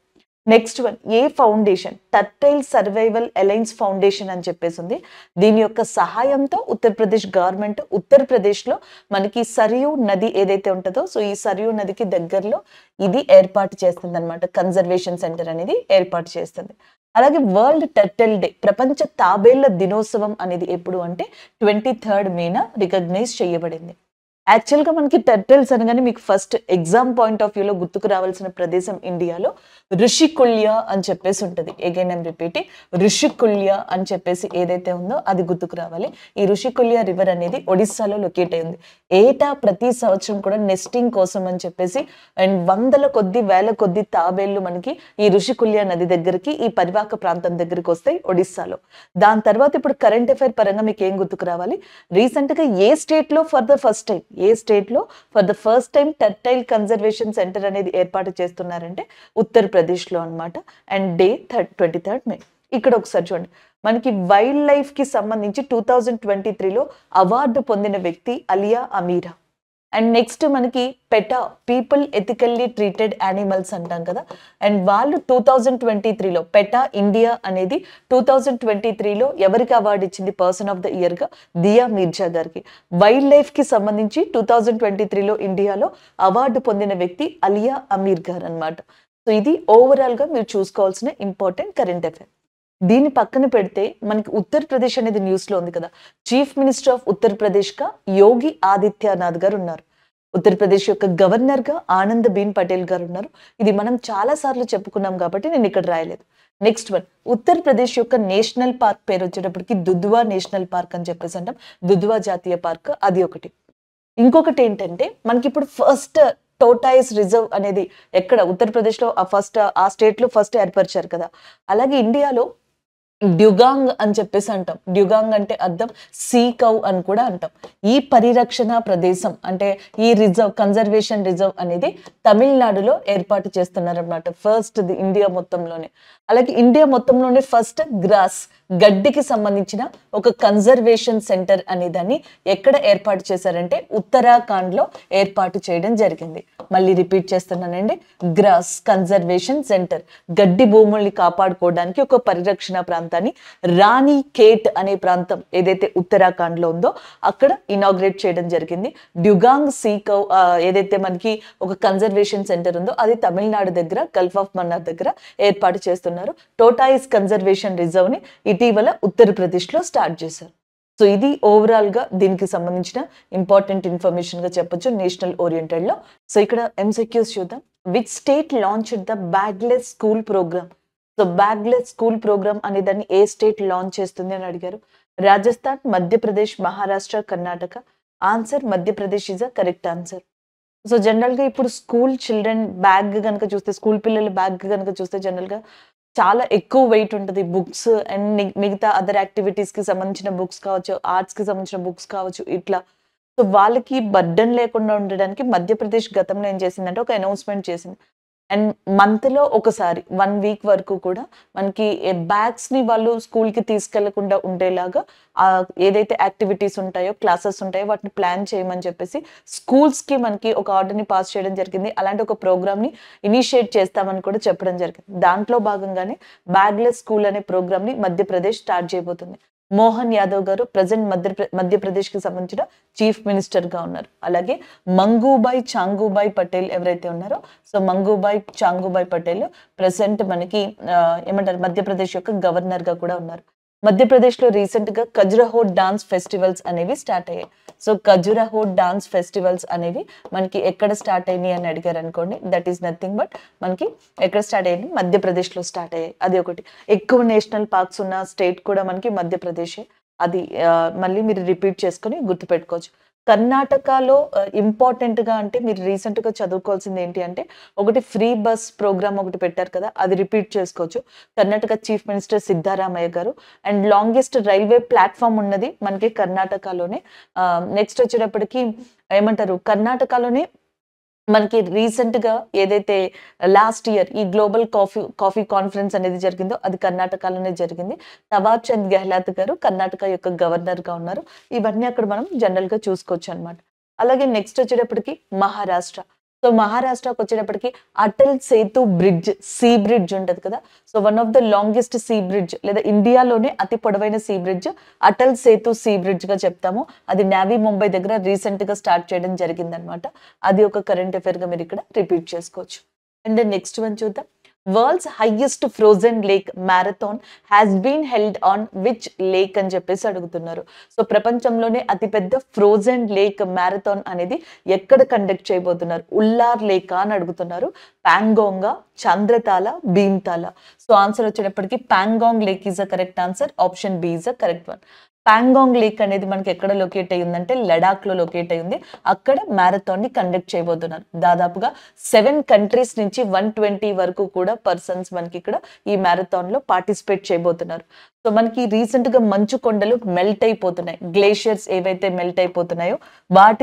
నెక్స్ట్ వన్ ఏ foundation turtle survival alliance foundation అని చెప్పేసి ఉంది దీని యొక్క సహాయంతో ఉత్తరప్రదేశ్ గవర్నమెంట్ ఉత్తరప్రదేశ్లో మనకి సరియూ నది ఏదైతే ఉంటుందో సో ఈ సరియూ నదికి దగ్గరలో ఇది ఏర్పాటు చేస్తుంది అనమాట కన్జర్వేషన్ సెంటర్ అనేది ఏర్పాటు చేస్తుంది అలాగే వరల్డ్ టర్టల్ డే ప్రపంచ తాబేళ్ల దినోత్సవం అనేది ఎప్పుడు అంటే ట్వంటీ థర్డ్ మేన రికగ్నైజ్ చేయబడింది యాక్చువల్గా మనకి టెర్టల్స్ అనగానే మీకు ఫస్ట్ ఎగ్జామ్ పాయింట్ ఆఫ్ వ్యూలో గుర్తుకు రావాల్సిన ప్రదేశం ఇండియాలో ఋషికుల్య అని చెప్పేసి ఉంటుంది ఎగైన్ ఐమ్ రిపీటింగ్ ఋషికుల్య అని చెప్పేసి ఏదైతే ఉందో అది గుర్తుకు రావాలి ఈ ఋషికుల్య రివర్ అనేది ఒడిస్సాలో లొకేట్ అయింది ఏటా ప్రతి సంవత్సరం కూడా నెస్టింగ్ కోసం అని చెప్పేసి అండ్ వందల కొద్ది వేల కొద్ది తాబేళ్లు మనకి ఈ ఋషికుల్య నది దగ్గరికి ఈ పరివాహక ప్రాంతం దగ్గరికి వస్తాయి ఒడిస్సాలో దాని తర్వాత ఇప్పుడు కరెంట్ అఫైర్ పరంగా మీకు ఏం గుర్తుకు రావాలి రీసెంట్గా ఏ స్టేట్లో ఫర్ ద ఫస్ట్ టైం ఏ స్టేట్లో for the first time turtle conservation centre అనేది ఏర్పాటు చేస్తున్నారంటే ఉత్తరప్రదేశ్లో అనమాట and day third twenty third May ఇక్కడ ఒకసారి చూడండి మనకి వైల్డ్ లైఫ్కి సంబంధించి టూ థౌజండ్ ట్వంటీ త్రీలో అవార్డు పొందిన వ్యక్తి అలియా అమీరా అండ్ నెక్స్ట్ మనకి PETA people ethically treated animals అంటాం కదా అండ్ వాళ్ళు టూ థౌజండ్ ట్వంటీ త్రీలో పెటా ఇండియా అనేది టూ థౌజండ్ ట్వంటీ త్రీలో ఎవరికి అవార్డు ఇచ్చింది పర్సన్ ఆఫ్ ద ఇయర్గా దియా మీర్జా గారికి వైల్డ్ లైఫ్కి సంబంధించి టూ థౌజండ్ ట్వంటీ త్రీలో ఇండియాలో అవార్డు పొందిన వ్యక్తి అలియా అమీర్ గారు అనమాట సో ఇది ఓవరాల్గా మీరు చూసుకోవాల్సిన ఇంపార్టెంట్ కరెంట్ అఫేర్ దీన్ని పక్కన పెడితే మనకి ఉత్తరప్రదేశ్ అనేది న్యూస్లో ఉంది కదా చీఫ్ మినిస్టర్ ఆఫ్ ఉత్తరప్రదేశ్గా యోగి ఆదిత్యనాథ్ గారు ఉన్నారు ఉత్తరప్రదేశ్ యొక్క గవర్నర్గా ఆనంద్ బీన్ పటేల్ గారు ఉన్నారు ఇది మనం చాలాసార్లు చెప్పుకున్నాం కాబట్టి నేను ఇక్కడ రాయలేదు నెక్స్ట్ వన్ ఉత్తరప్రదేశ్ యొక్క నేషనల్ పార్క్ పేరు వచ్చేటప్పటికి దుద్వా నేషనల్ పార్క్ అని చెప్పేసి అంటాం దుద్వా జాతీయ పార్క్ అది ఒకటి ఇంకొకటి ఏంటంటే మనకి ఇప్పుడు ఫస్ట్ టోటాయిస్ రిజర్వ్ అనేది ఎక్కడ ఉత్తరప్రదేశ్లో ఆ ఫస్ట్ ఆ స్టేట్లో ఫస్ట్ ఏర్పరిచారు కదా అలాగే ఇండియాలో డ్యుగాంగ్ అని చెప్పేసి అంటాం డ్యుగాంగ్ అంటే అర్థం సీ కౌ అని కూడా అంటాం ఈ పరిరక్షణ ప్రదేశం అంటే ఈ రిజర్వ్ కన్జర్వేషన్ రిజర్వ్ అనేది తమిళనాడులో ఏర్పాటు చేస్తున్నారనమాట ఫస్ట్ ఇండియా మొత్తంలోనే అలాగే ఇండియా మొత్తంలోనే ఫస్ట్ గ్రాస్ గడ్డికి సంబంధించిన ఒక కన్జర్వేషన్ సెంటర్ అనే దాన్ని ఎక్కడ ఏర్పాటు చేశారంటే ఉత్తరాఖండ్లో ఏర్పాటు చేయడం జరిగింది మళ్ళీ రిపీట్ చేస్తున్నానండి గ్రాస్ కన్జర్వేషన్ సెంటర్ గడ్డి భూముల్ని కాపాడుకోవడానికి ఒక పరిరక్షణ ప్రాంతాన్ని రాణి కేట్ అనే ప్రాంతం ఏదైతే ఉత్తరాఖండ్లో ఉందో అక్కడ ఇనాగ్రేట్ చేయడం జరిగింది డ్యుగాంగ్ సీకవ్ ఏదైతే మనకి ఒక కన్జర్వేషన్ సెంటర్ ఉందో అది తమిళనాడు దగ్గర గల్ఫ్ ఆఫ్ మన్నార్ దగ్గర ఏర్పాటు చేస్తున్నారు ఉన్నారు టోటాయిస్ కన్జర్వేషన్ రిజర్వ్ని ఇటీవల ఉత్తరప్రదేశ్లో స్టార్ట్ చేశారు సో ఇది ఓవరాల్గా దీనికి సంబంధించిన ఇంపార్టెంట్ ఇన్ఫర్మేషన్గా చెప్పొచ్చు నేషనల్ ఓరియంటెడ్లో సో ఇక్కడ ఎంసెక్యూస్ చూద్దాం which state launch the bagless school programme so bagless school programme అనే దాన్ని ఏ స్టేట్ లాంచ్ చేస్తుంది అని అడిగారు Rajasthan Madhya Pradesh Maharashtra Karnataka answer Madhya Pradesh is a correct answer so జనరల్గా ఇప్పుడు స్కూల్ చిల్డ్రన్ బ్యాగ్ కనుక చూస్తే స్కూల్ పిల్లల బ్యాగ్ కనుక చూస్తే జనరల్గా చాలా ఎక్కువ వెయిట్ ఉంటుంది బుక్స్ అండ్ మిగతా అదర్ యాక్టివిటీస్కి సంబంధించిన బుక్స్ కావచ్చు ఆర్ట్స్కి సంబంధించిన బుక్స్ కావచ్చు ఇట్లా సో వాళ్ళకి బర్డన్ లేకుండా ఉండడానికి మధ్యప్రదేశ్ గతంలో ఏం చేసిందంటే ఒక అనౌన్స్మెంట్ చేసింది అండ్ మంత్లో ఒకసారి వన్ వీక్ వరకు కూడా మనకి బ్యాగ్స్ని వాళ్ళు స్కూల్కి తీసుకెళ్లకుండా ఉండేలాగా ఏదైతే యాక్టివిటీస్ ఉంటాయో క్లాసెస్ ఉంటాయో వాటిని ప్లాన్ చేయమని చెప్పేసి స్కూల్స్కి మనకి ఒక ఆర్డర్ని పాస్ చేయడం జరిగింది అలాంటి ఒక ప్రోగ్రామ్ని ఇనిషియేట్ చేస్తామని కూడా చెప్పడం జరిగింది దాంట్లో భాగంగానే బ్యాగ్లెస్ స్కూల్ అనే ప్రోగ్రామ్ని మధ్యప్రదేశ్ స్టార్ట్ చేయబోతుంది మోహన్ యాదవ్ గారు ప్రజెంట్ మధ్య కి సంబంధించిన చీఫ్ మినిస్టర్ గా ఉన్నారు అలాగే మంగూబాయ్ చాంగూబాయ్ పటేల్ ఎవరైతే ఉన్నారో సో మంగూబాయ్ చాంగూబాయ్ పటేల్ ప్రజెంట్ మనకి ఏమంటారు మధ్యప్రదేశ్ యొక్క గవర్నర్ గా కూడా ఉన్నారు మధ్యప్రదేశ్ లో రీసెంట్ గా కజ్రహో డాన్స్ ఫెస్టివల్స్ అనేవి స్టార్ట్ అయ్యాయి సో ఖజురహో డాన్స్ ఫెస్టివల్స్ అనేవి మనకి ఎక్కడ స్టార్ట్ అయినాయి అని అడిగారు అనుకోండి దట్ ఈస్ నథింగ్ బట్ మనకి ఎక్కడ స్టార్ట్ అయ్యింది మధ్యప్రదేశ్లో స్టార్ట్ అయ్యాయి అది ఒకటి ఎక్కువ నేషనల్ పార్క్స్ ఉన్న స్టేట్ కూడా మనకి మధ్యప్రదేశే అది మళ్ళీ మీరు రిపీట్ చేసుకొని గుర్తుపెట్టుకోవచ్చు కర్ణాటకలో ఇంపార్టెంట్గా అంటే మీరు రీసెంట్గా చదువుకోవాల్సింది ఏంటి అంటే ఒకటి ఫ్రీ బస్ ప్రోగ్రామ్ ఒకటి పెట్టారు కదా అది రిపీట్ చేసుకోవచ్చు కర్ణాటక చీఫ్ మినిస్టర్ సిద్ధారామయ్య గారు అండ్ లాంగెస్ట్ రైల్వే ప్లాట్ఫామ్ ఉన్నది మనకి కర్ణాటకలోనే నెక్స్ట్ వచ్చేటప్పటికి ఏమంటారు కర్ణాటకలోనే మనకి రీసెంట్గా ఏదైతే లాస్ట్ ఇయర్ ఈ గ్లోబల్ కాఫీ కాఫీ కాన్ఫరెన్స్ అనేది జరిగిందో అది కర్ణాటకలోనే జరిగింది నవాబ్ చంద్ గెహ్లాత్ గారు కర్ణాటక యొక్క గవర్నర్గా ఉన్నారు ఇవన్నీ అక్కడ మనం జనరల్గా చూసుకోవచ్చు అనమాట అలాగే నెక్స్ట్ వచ్చేటప్పటికి మహారాష్ట్ర సో మహారాష్ట్రకు వచ్చేటప్పటికి Atal Setu bridge sea bridge ఉంటుంది కదా so one of the longest sea bridge లేదా ఇండియాలోనే అతి పొడవైన sea bridge Atal Setu sea బ్రిడ్జ్గా చెప్తాము అది నావీ ముంబై దగ్గర రీసెంట్గా స్టార్ట్ చేయడం జరిగిందనమాట అది ఒక కరెంట్ అఫేర్గా మీరు ఇక్కడ రిపీట్ చేసుకోవచ్చు అండ్ నెక్స్ట్ వన్ చూద్దాం world's highest frozen lake marathon has been held on which lake అని చెప్పేసి అడుగుతున్నారు సో ప్రపంచంలోనే అతిపెద్ద ఫ్రోజన్ లేక్ మ్యారథాన్ అనేది ఎక్కడ కండక్ట్ చేయబోతున్నారు ఉల్లార్ లేక్ అని అడుగుతున్నారు ప్యాంగోంగ చంద్రతాల భీమ్తాల సో ఆన్సర్ వచ్చేటప్పటికి Pangong lake is a correct answer option B is a correct one Pangong lake అనేది మనకి ఎక్కడ లొకేట్ అయ్యిందంటే లో లొకేట్ అయ్యింది అక్కడ మ్యారథాన్ ని కండక్ట్ చేయబోతున్నారు దాదాపుగా సెవెన్ కంట్రీస్ నుంచి వన్ వరకు కూడా పర్సన్స్ మనకి ఇక్కడ ఈ మ్యారథాన్ లో పార్టిసిపేట్ చేయబోతున్నారు సో మనకి రీసెంట్ గా మంచు కొండలు మెల్ట్ అయిపోతున్నాయి గ్లేషియర్స్ ఏవైతే మెల్ట్ అయిపోతున్నాయో వాటి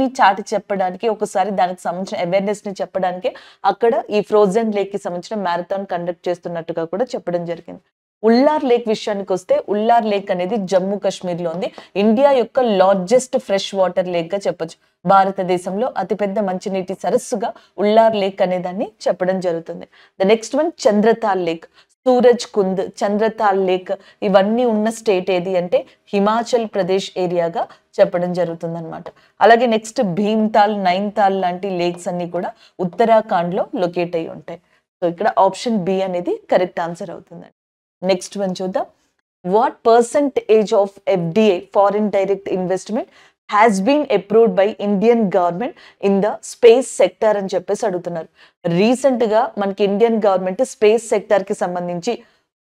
ని చాటి చెప్పడానికి ఒకసారి దానికి సంబంధించిన అవేర్నెస్ ని చెప్పడానికి అక్కడ ఈ ఫ్రోజన్ కి సంబంధించిన మ్యారథాన్ కండక్ట్ చేస్తున్నట్టుగా కూడా చెప్పడం జరిగింది ఉల్లార్ లేక్ విషయానికి వస్తే ఉల్లార్ లేక్ అనేది జమ్మూ కాశ్మీర్ లో ఉంది ఇండియా యొక్క లార్జెస్ట్ ఫ్రెష్ వాటర్ లేక్ గా చెప్పొచ్చు భారతదేశంలో అతిపెద్ద మంచినీటి సరస్సుగా ఉల్లార్ లేక్ అనే దాన్ని చెప్పడం జరుగుతుంది the next one Chandratal lake Suraj Kund Chandratal lake ఇవన్నీ ఉన్న స్టేట్ ఏది అంటే హిమాచల్ ప్రదేశ్ ఏరియాగా చెప్పడం జరుగుతుంది అనమాట అలాగే నెక్స్ట్ భీమ్తాల్ నైన్తాల్ లాంటి లేక్స్ అన్ని కూడా ఉత్తరాఖండ్లో లొకేట్ అయి ఉంటాయి సో ఇక్కడ ఆప్షన్ బి అనేది కరెక్ట్ ఆన్సర్ అవుతుంది నెక్స్ట్ వన్ చూద్దాం what percentage of FDA foreign direct investment has been approved by Indian government in the space sector అని చెప్పేసి అడుగుతున్నారు రీసెంట్గా మనకి ఇండియన్ గవర్నమెంట్ స్పేస్ సెక్టర్కి సంబంధించి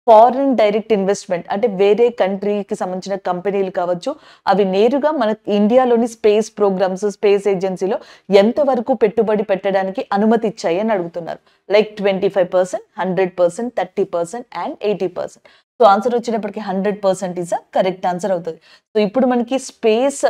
ఫారిన్ డైరెక్ట్ ఇన్వెస్ట్మెంట్ అంటే వేరే కంట్రీకి సంబంధించిన కంపెనీలు కావచ్చు అవి నేరుగా మన ఇండియాలోని స్పేస్ ప్రోగ్రామ్స్ స్పేస్ ఏజెన్సీలో ఎంతవరకు పెట్టుబడి పెట్టడానికి అనుమతి ఇచ్చాయి అని అడుగుతున్నారు like twenty five percent hundred percent thirty percent and eighty percent so answer వచ్చేటప్పటికి hundred percent is correct answer అవుతుంది సో ఇప్పుడు మనకి స్పేస్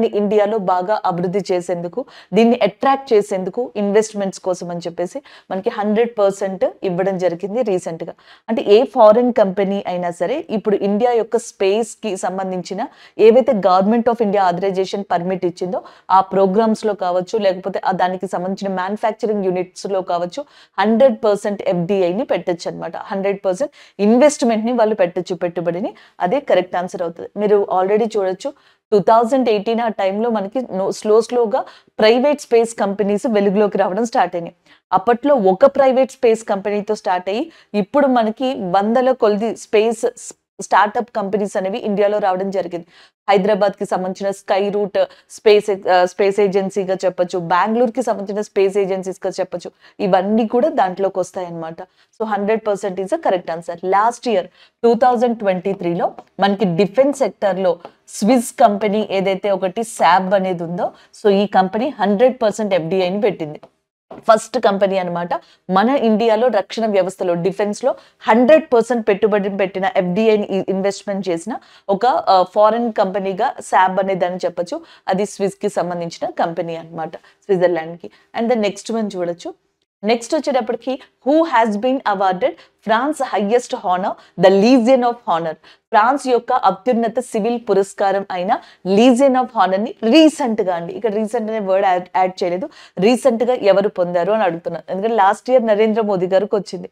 ని ఇండియాలో బాగా అభివృద్ధి చేసేందుకు దీన్ని అట్రాక్ట్ చేసేందుకు ఇన్వెస్ట్మెంట్స్ కోసం అని చెప్పేసి మనకి హండ్రెడ్ పర్సెంట్ ఇవ్వడం జరిగింది రీసెంట్గా అంటే ఏ ఫారిన్ కంపెనీ అయినా సరే ఇప్పుడు ఇండియా యొక్క స్పేస్కి సంబంధించిన ఏవైతే government of India authorisation permit ఇచ్చిందో ఆ ప్రోగ్రామ్స్లో కావచ్చు లేకపోతే దానికి సంబంధించిన మ్యానుఫ్యాక్చరింగ్ యూనిట్స్లో కావచ్చు హండ్రెడ్ పర్సెంట్ ఎఫ్డిఐని పెట్టచ్చు అనమాట హండ్రెడ్ పర్సెంట్ ఇన్వెస్ట్మెంట్ని అని వాళ్ళు పెట్టచ్చు పెట్టుబడిని అదే కరెక్ట్ ఆన్సర్ అవుతుంది మీరు ఆల్రెడీ చూడొచ్చు టూ థౌజండ్ ఎయిటీన్ ఆ టైంలో మనకి స్లో స్లోగా ప్రైవేట్ స్పేస్ కంపెనీస్ వెలుగులోకి రావడం స్టార్ట్ అయినాయి అప్పట్లో ఒక ప్రైవేట్ స్పేస్ కంపెనీతో స్టార్ట్ అయ్యి ఇప్పుడు మనకి వందల కొలది స్పేస్ స్టార్టప్ కంపెనీస్ అనేవి ఇండియాలో రావడం జరిగింది హైదరాబాద్ కి సంబంధించిన స్కై రూట్ స్పేస్ స్పేస్ ఏజెన్సీగా చెప్పొచ్చు బెంగళూరుకి సంబంధించిన స్పేస్ ఏజెన్సీస్గా చెప్పొచ్చు ఇవన్నీ కూడా దాంట్లోకి వస్తాయన్నమాట so hundred percent is a correct answer last year two thousand twenty త్రీలో మనకి డిఫెన్స్ లో స్విస్ కంపెనీ ఏదైతే ఒకటి శాబ్ అనేది ఉందో సో ఈ కంపెనీ హండ్రెడ్ పర్సెంట్ ఎఫ్డిఐని పెట్టింది ఫస్ట్ కంపెనీ అనమాట మన ఇండియాలో రక్షణ వ్యవస్థలో డిఫెన్స్లో హండ్రెడ్ పర్సెంట్ పెట్టుబడి పెట్టిన ఎఫ్డిఐ ఇన్వెస్ట్మెంట్ చేసిన ఒక ఫారెన్ కంపెనీగా శాబ్ అనేది అని చెప్పచ్చు అది స్విస్కి సంబంధించిన కంపెనీ అనమాట స్విట్జర్లాండ్కి అండ్ ద నెక్స్ట్ వన్ చూడొచ్చు నెక్స్ట్ వచ్చేటప్పటికి who has been awarded France highest honour the legion of honour France యొక్క అత్యున్నత సివిల్ పురస్కారం అయిన లీజియన్ ఆఫ్ హానర్ రీసెంట్ రీసెంట్గా అండి ఇక్కడ రీసెంట్ అనే వర్డ్ యాడ్ యాడ్ చేయలేదు రీసెంట్గా ఎవరు పొందారు అని అడుగుతున్నారు ఎందుకంటే లాస్ట్ ఇయర్ నరేంద్ర మోదీ గారికి వచ్చింది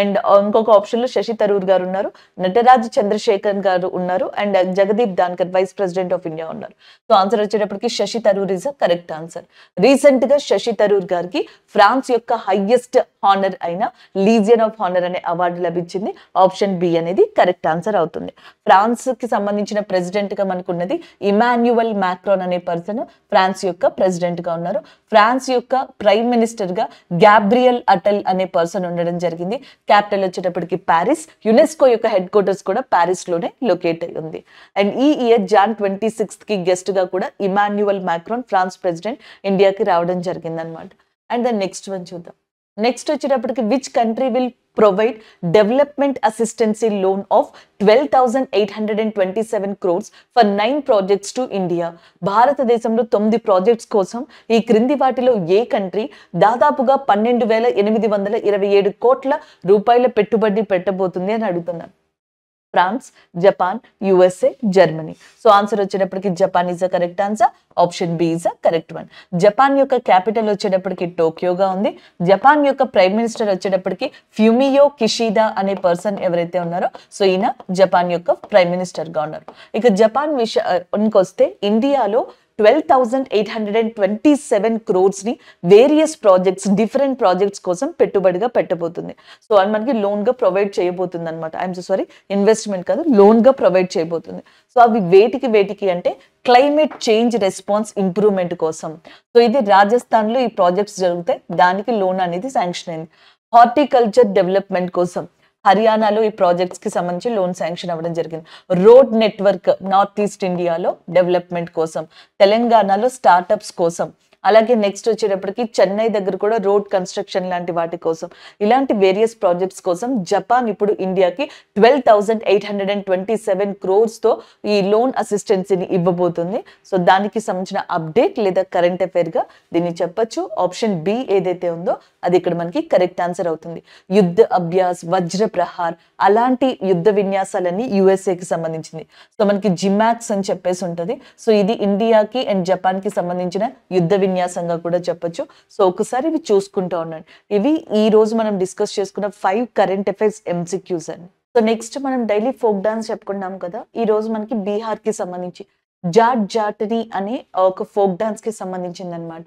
అండ్ ఇంకొక ఆప్షన్ లో శశి తరూర్ గారు ఉన్నారు నటరాజ్ చంద్రశేఖర్ గారు ఉన్నారు and Jagdeep Dhankhar vice president of India ఉన్నారు సో ఆన్సర్ వచ్చేటప్పటికి Shashi Tharoor is a correct answer recent గా శశి తరూర్ గారికి ఫ్రాన్స్ యొక్క హైయెస్ట్ హానర్ అయిన లీజియన్ ఆఫ్ హానర్ అనే అవార్డు లభించింది ఆప్షన్ బి అనేది కరెక్ట్ ఆన్సర్ అవుతుంది ఫ్రాన్స్ కి సంబంధించిన ప్రెసిడెంట్ గా మనకున్నది ఇమాన్యువల్ మ్యాక్రోన్ అనే పర్సన్ ఫ్రాన్స్ యొక్క ప్రెసిడెంట్ గా ఉన్నారు ఫ్రాన్స్ యొక్క ప్రైమ్ మినిస్టర్ గా గ్యాబ్రియల్ అటల్ అనే పర్సన్ ఉండడం జరిగింది క్యాపిటల్ వచ్చేటప్పటికి ప్యారిస్ యునెస్కో యొక్క హెడ్ క్వార్టర్స్ కూడా ప్యారిస్లోనే లొకేట్ అయి ఉంది అండ్ ఈ ఇయర్ జాన్ ట్వంటీ సిక్స్త్కి గెస్ట్గా కూడా ఇమాన్యువల్ మ్యాక్రోన్ ఫ్రాన్స్ ప్రెసిడెంట్ ఇండియాకి రావడం జరిగిందనమాట అండ్ దాని నెక్స్ట్ వన్ చూద్దాం నెక్స్ట్ వచ్చేటప్పటికి which country will provide development assistance loan of twelve thousand eight hundred and twenty seven crores for nine projects to India భారతదేశంలో తొమ్మిది ప్రాజెక్ట్స్ కోసం ఈ క్రింది వాటిలో ఏ కంట్రీ దాదాపుగా పన్నెండు వేల ఎనిమిది వందల ఇరవై ఏడు కోట్ల రూపాయల పెట్టుబడి పెట్టబోతుంది అని అడుగుతున్నాను France Japan USA Germany so answer వచ్చేటప్పటికి Japan is a correct answer option B is a correct one Japan యొక్క క్యాపిటల్ వచ్చేటప్పటికి టోక్యోగా ఉంది జపాన్ యొక్క ప్రైమ్ మినిస్టర్ వచ్చేటప్పటికి ఫ్యూమియో కిషీదా అనే పర్సన్ ఎవరైతే ఉన్నారో సో ఈయన జపాన్ యొక్క ప్రైమ్ మినిస్టర్గా ఉన్నారు ఇక జపాన్ విషయానికి వస్తే ఇండియాలో twelve thousand eight hundred and twenty seven క్రోర్స్ని వేరియస్ ప్రాజెక్ట్స్ డిఫరెంట్ ప్రాజెక్ట్స్ కోసం పెట్టుబడిగా పెట్టబోతుంది సో అది మనకి లోన్గా ప్రొవైడ్ చేయబోతుంది అనమాట ఐఎమ్ సో సారీ ఇన్వెస్ట్మెంట్ కాదు లోన్గా ప్రొవైడ్ చేయబోతుంది సో అవి వేటికి వేటికి అంటే క్లైమేట్ చేంజ్ రెస్పాన్స్ ఇంప్రూవ్మెంట్ కోసం సో ఇది రాజస్థాన్లో ఈ ప్రాజెక్ట్స్ జరిగితే దానికి లోన్ అనేది శాంక్షన్ అయింది హార్టికల్చర్ డెవలప్మెంట్ కోసం హర్యానాలో ఈ ప్రాజెక్ట్స్ కి సంబంధించి లోన్ శాంక్షన్ అవ్వడం జరిగింది రోడ్ నెట్వర్క్ నార్త్ ఈస్ట్ ఇండియాలో డెవలప్మెంట్ కోసం తెలంగాణలో స్టార్టప్స్ కోసం అలాగే నెక్స్ట్ వచ్చేటప్పటికి చెన్నై దగ్గర కూడా రోడ్ కన్స్ట్రక్షన్ లాంటి వాటి కోసం ఇలాంటి వేరియస్ ప్రాజెక్ట్స్ కోసం జపాన్ ఇప్పుడు ఇండియాకి twelve thousand eight hundred and twenty seven తో ఈ లోన్ అసిస్టెన్సీని ఇవ్వబోతుంది సో దానికి సంబంధించిన అప్డేట్ లేదా కరెంట్ గా దీన్ని చెప్పచ్చు ఆప్షన్ బి ఏదైతే ఉందో అది ఇక్కడ మనకి కరెక్ట్ ఆన్సర్ అవుతుంది యుద్ధ అభ్యాస్ వజ్ర ప్రహార్ అలాంటి యుద్ధ విన్యాసాలన్నీ యుఎస్ఏకి సంబంధించింది సో మనకి జిమాక్స్ అని చెప్పేసి ఉంటుంది సో ఇది ఇండియాకి అండ్ జపాన్కి సంబంధించిన యుద్ధ విన్యాసంగా కూడా చెప్పొచ్చు సో ఒకసారి ఇవి చూసుకుంటూ ఉన్నాను ఇవి ఈ రోజు మనం డిస్కస్ చేసుకున్న ఫైవ్ కరెంట్ అఫైర్స్ ఎంసిక్యూస్ అని సో నెక్స్ట్ మనం డైలీ ఫోక్ డాన్స్ చెప్పుకున్నాం కదా ఈ రోజు మనకి బీహార్కి సంబంధించి జాట్ జాటని అనే ఒక ఫోక్ డాన్స్కి సంబంధించింది అనమాట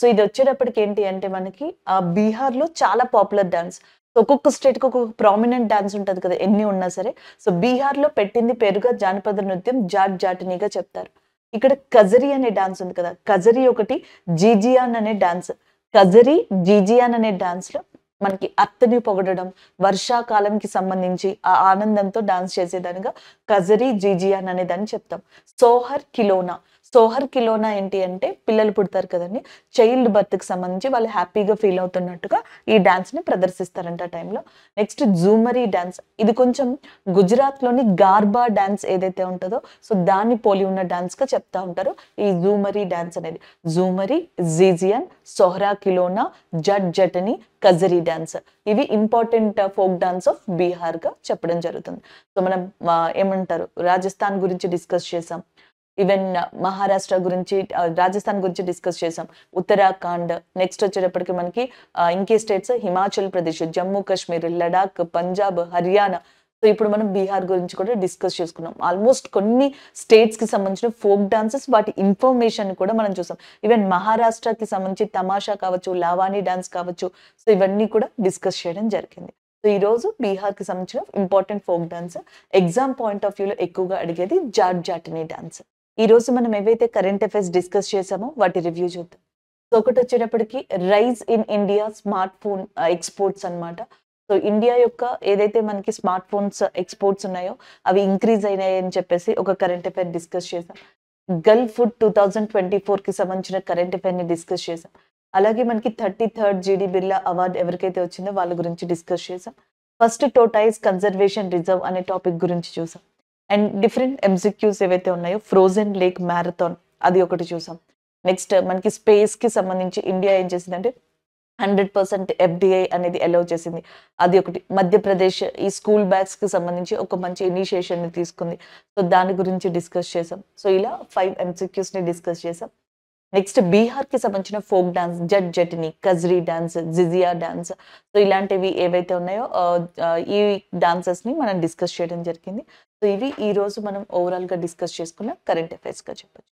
సో ఇది వచ్చేటప్పటికి ఏంటి అంటే మనకి ఆ బీహార్లో చాలా పాపులర్ డాన్స్ ఒక్కొక్క స్టేట్కి ఒక్కొక్క ప్రామినెంట్ డాన్స్ ఉంటుంది కదా ఎన్ని ఉన్నా సరే సో బీహార్లో పెట్టింది పేరుగా జానపద నృత్యం జాట్ జాటినీగా చెప్తారు ఇక్కడ కజరీ అనే డాన్స్ ఉంది కదా కజరీ ఒకటి జీజియాన్ అనే డాన్స్ కజరీ జీజియాన్ అనే డాన్స్లో మనకి అత్తని పొగడడం వర్షాకాలంకి సంబంధించి ఆ ఆనందంతో డాన్స్ చేసేదానిగా కజరీ జీజియాన్ అనే దాన్ని చెప్తాం సోహర్ కిలోనా సోహర్ కిలోనా ఏంటి అంటే పిల్లలు పుడతారు కదండి చైల్డ్ బర్త్కి సంబంధించి వాళ్ళు హ్యాపీగా ఫీల్ అవుతున్నట్టుగా ఈ డ్యాన్స్ని ప్రదర్శిస్తారంట టైంలో నెక్స్ట్ జూమరీ డ్యాన్స్ ఇది కొంచెం గుజరాత్లోని గార్బా డ్యాన్స్ ఏదైతే ఉంటుందో సో దాన్ని పోలి ఉన్న డ్యాన్స్గా చెప్తా ఉంటారు ఈ జూమరీ డ్యాన్స్ అనేది జూమరీ జీజియన్ సోహరా కిలోనా జట్ జటని కజరీ డ్యాన్స్ ఇవి ఇంపార్టెంట్ ఫోక్ డాన్స్ ఆఫ్ బీహార్గా చెప్పడం జరుగుతుంది సో మనం ఏమంటారు రాజస్థాన్ గురించి డిస్కస్ చేసాం ఈవెన్ మహారాష్ట్ర uh, గురించి రాజస్థాన్ uh, గురించి డిస్కస్ చేసాం ఉత్తరాఖండ్ నెక్స్ట్ వచ్చేటప్పటికి మనకి ఇంకే స్టేట్స్ హిమాచల్ ప్రదేశ్ జమ్మూ కాశ్మీర్ లడాక్ పంజాబ్ హర్యానా సో ఇప్పుడు మనం బీహార్ గురించి కూడా డిస్కస్ చేసుకున్నాం ఆల్మోస్ట్ కొన్ని స్టేట్స్కి సంబంధించిన ఫోక్ డాన్సెస్ వాటి ఇన్ఫర్మేషన్ కూడా మనం చూసాం ఈవెన్ మహారాష్ట్రకి సంబంధించి తమాషా కావచ్చు లావాణి డాన్స్ కావచ్చు సో ఇవన్నీ కూడా డిస్కస్ చేయడం జరిగింది సో ఈరోజు బీహార్కి సంబంధించిన important folk dance exam point of వ్యూలో ఎక్కువగా అడిగేది జాట్ జాటినీ డాన్స్ ఈ రోజు మనం ఏవైతే కరెంట్ అఫైర్స్ డిస్కస్ చేసామో వాటి రివ్యూ చూద్దాం సో ఒకటి వచ్చేటప్పటికి rise in India smart phone exports అనమాట సో ఇండియా యొక్క ఏదైతే మనకి స్మార్ట్ ఫోన్స్ ఎక్స్పోర్ట్స్ ఉన్నాయో అవి ఇంక్రీజ్ అయినాయి అని చెప్పేసి ఒక కరెంట్ అఫైర్ డిస్కస్ చేసాం Gulf food two thousand twenty ఫోర్కి సంబంధించిన కరెంట్ అఫైర్ని డిస్కస్ చేసాం అలాగే మనకి థర్టీ థర్డ్ జీడీ బిర్లా అవార్డు ఎవరికైతే వచ్చిందో వాళ్ళ గురించి డిస్కస్ చేసాం ఫస్ట్ టోటైస్ కన్జర్వేషన్ రిజర్వ్ అనే టాపిక్ గురించి చూసాం అండ్ డిఫరెంట్ ఎంసిక్యూస్ ఏవైతే ఉన్నాయో ఫ్రోజన్ లేక్ మ్యారథాన్ అది ఒకటి చూసాం నెక్స్ట్ మనకి స్పేస్కి సంబంధించి ఇండియా ఏం చేసిందంటే హండ్రెడ్ పర్సెంట్ ఎఫ్డిఐ అనేది అలౌ చేసింది అది ఒకటి మధ్యప్రదేశ్ ఈ స్కూల్ బ్యాగ్స్కి సంబంధించి ఒక మంచి ఇనిషియేషన్ని తీసుకుంది సో దాని గురించి డిస్కస్ చేసాం సో ఇలా ఫైవ్ ఎంసిక్యూస్ని డిస్కస్ చేసాం నెక్స్ట్ బీహార్కి సంబంధించిన ఫోక్ డాన్స్ జట్ జట్ని Kajari dance Jhijhiya dance so ఇలాంటివి ఏవైతే ఉన్నాయో ఈ డాన్సెస్ని మనం డిస్కస్ చేయడం జరిగింది సో ఇవి ఈరోజు మనం ఓవరాల్గా డిస్కస్ చేసుకున్న కరెంట్ అఫైర్స్గా చెప్పచ్చు